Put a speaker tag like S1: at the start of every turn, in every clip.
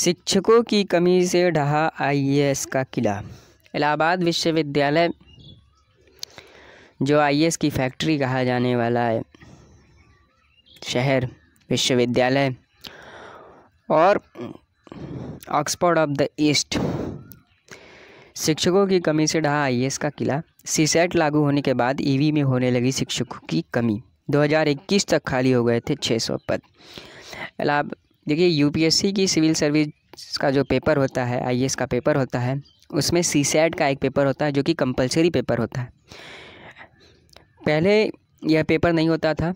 S1: शिक्षकों की कमी से ढहा आईएएस का किला इलाहाबाद विश्वविद्यालय जो आईएएस की फैक्ट्री कहा जाने वाला है शहर विश्वविद्यालय और ऑक्सफोर्ड ऑफ द ईस्ट शिक्षकों की कमी से ढहा आईएएस का किला सीसेट लागू होने के बाद ईवी में होने लगी शिक्षकों की कमी 2021 तक खाली हो गए थे 600 पद इलाहाबाद देखिए यूपीएससी की सिविल सर्विस का जो पेपर होता है आई का पेपर होता है उसमें सी का एक पेपर होता है जो कि कंपलसरी पेपर होता है पहले यह पेपर नहीं होता था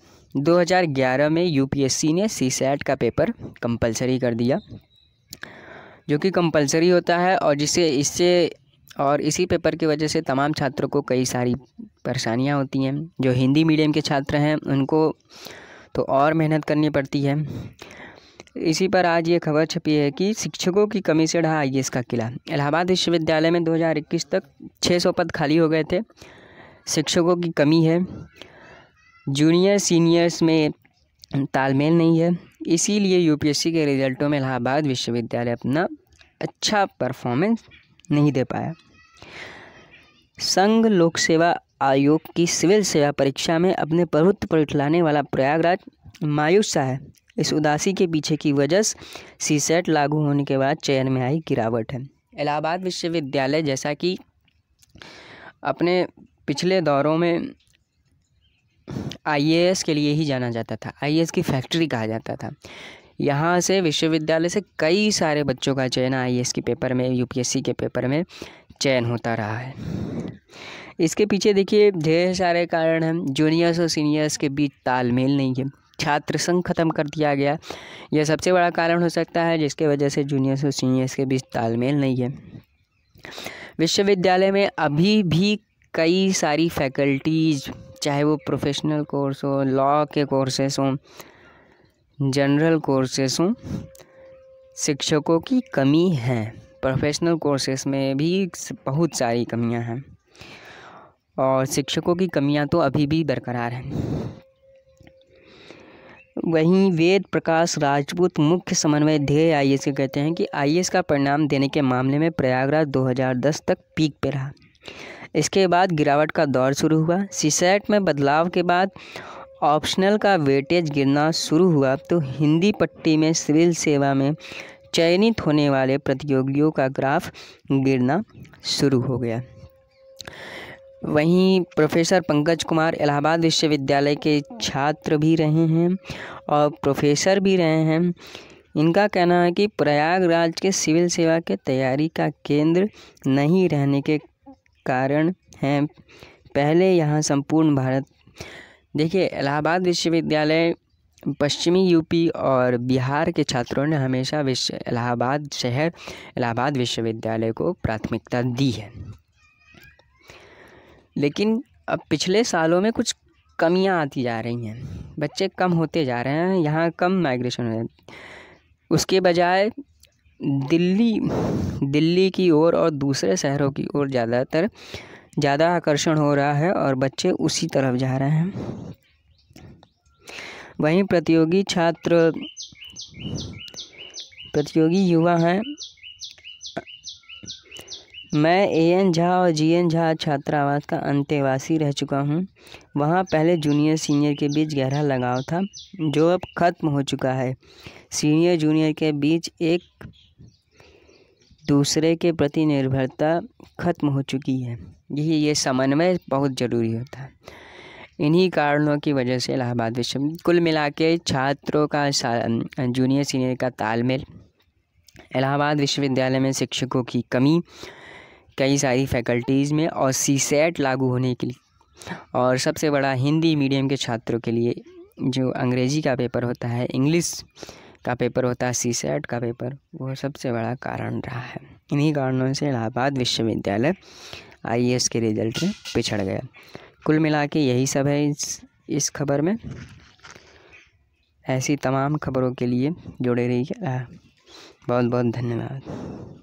S1: 2011 में यूपीएससी ने सी का पेपर कंपलसरी कर दिया जो कि कंपलसरी होता है और जिससे इससे और इसी पेपर की वजह से तमाम छात्रों को कई सारी परेशानियां होती हैं जो हिंदी मीडियम के छात्र हैं उनको तो और मेहनत करनी पड़ती है इसी पर आज ये खबर छपी है कि शिक्षकों की कमी से ढहा आई का किला इलाहाबाद विश्वविद्यालय में 2021 तक 600 पद खाली हो गए थे शिक्षकों की कमी है जूनियर सीनियर्स में तालमेल नहीं है इसीलिए यूपीएससी के रिजल्टों में इलाहाबाद विश्वविद्यालय अपना अच्छा परफॉर्मेंस नहीं दे पाया संघ लोक सेवा आयोग की सिविल सेवा परीक्षा में अपने प्रभुत्व पर उठलाने वाला प्रयागराज मायूस सा है इस उदासी के पीछे की वजह सी सेट लागू होने के बाद चयन में आई गिरावट है इलाहाबाद विश्वविद्यालय जैसा कि अपने पिछले दौरों में आईएएस के लिए ही जाना जाता था आईएएस की फैक्ट्री कहा जाता था यहाँ से विश्वविद्यालय से कई सारे बच्चों का चयन आईएएस के पेपर में यूपीएससी के पेपर में चयन होता रहा है इसके पीछे देखिए ढेर सारे कारण हैं जूनियर्स और सीनियर्स के बीच तालमेल नहीं है छात्र संघ खत्म कर दिया गया यह सबसे बड़ा कारण हो सकता है जिसके वजह से जूनियर्स और सीनियर्स के बीच तालमेल नहीं है विश्वविद्यालय में अभी भी कई सारी फैकल्टीज चाहे वो प्रोफेशनल कोर्स हो लॉ के कोर्सेस हों जनरल कोर्सेस हों शिक्षकों की कमी है प्रोफेशनल कोर्सेस में भी बहुत सारी कमियां हैं और शिक्षकों की कमियां तो अभी भी बरकरार हैं वहीं वेद प्रकाश राजपूत मुख्य समन्वय ध्येय आई के कहते हैं कि आई का परिणाम देने के मामले में प्रयागराज 2010 तक पीक पर रहा इसके बाद गिरावट का दौर शुरू हुआ सीसेट में बदलाव के बाद ऑप्शनल का वेटेज गिरना शुरू हुआ तो हिंदी पट्टी में सिविल सेवा में चयनित होने वाले प्रतियोगियों का ग्राफ गिरना शुरू हो गया वहीं प्रोफेसर पंकज कुमार इलाहाबाद विश्वविद्यालय के छात्र भी रहे हैं और प्रोफेसर भी रहे हैं इनका कहना है कि प्रयागराज के सिविल सेवा के तैयारी का केंद्र नहीं रहने के कारण हैं पहले यहाँ संपूर्ण भारत देखिए इलाहाबाद विश्वविद्यालय पश्चिमी यूपी और बिहार के छात्रों ने हमेशा विश्व इलाहाबाद शहर इलाहाबाद विश्वविद्यालय को प्राथमिकता दी है लेकिन अब पिछले सालों में कुछ कमियां आती जा रही हैं बच्चे कम होते जा रहे हैं यहाँ कम माइग्रेशन हो जाती उसके बजाय दिल्ली दिल्ली की ओर और, और दूसरे शहरों की ओर ज़्यादातर ज़्यादा आकर्षण हो रहा है और बच्चे उसी तरफ जा रहे हैं वहीं प्रतियोगी छात्र प्रतियोगी युवा हैं मैं ए एन झा और जी एन झा छात्रावास का अंत्यवासी रह चुका हूँ वहाँ पहले जूनियर सीनियर के बीच गहरा लगाव था जो अब ख़त्म हो चुका है सीनियर जूनियर के बीच एक दूसरे के प्रति निर्भरता ख़त्म हो चुकी है यही ये समन्वय बहुत ज़रूरी होता है इन्हीं कारणों की वजह से इलाहाबाद विश्व कुल मिला के छात्रों का जूनियर सीनियर का तालमेल इलाहाबाद विश्वविद्यालय में शिक्षकों की कमी कई सारी फैकल्टीज़ में और सी सेट e लागू होने के लिए और सबसे बड़ा हिंदी मीडियम के छात्रों के लिए जो अंग्रेज़ी का पेपर होता है इंग्लिश का पेपर होता है सी सेट e का पेपर वो सबसे बड़ा कारण रहा है इन्हीं कारणों से इलाहाबाद विश्वविद्यालय आई e के रिजल्ट में पिछड़ गया कुल मिला के यही सब है इस इस खबर में ऐसी तमाम खबरों के लिए जुड़े रहिए बहुत बहुत धन्यवाद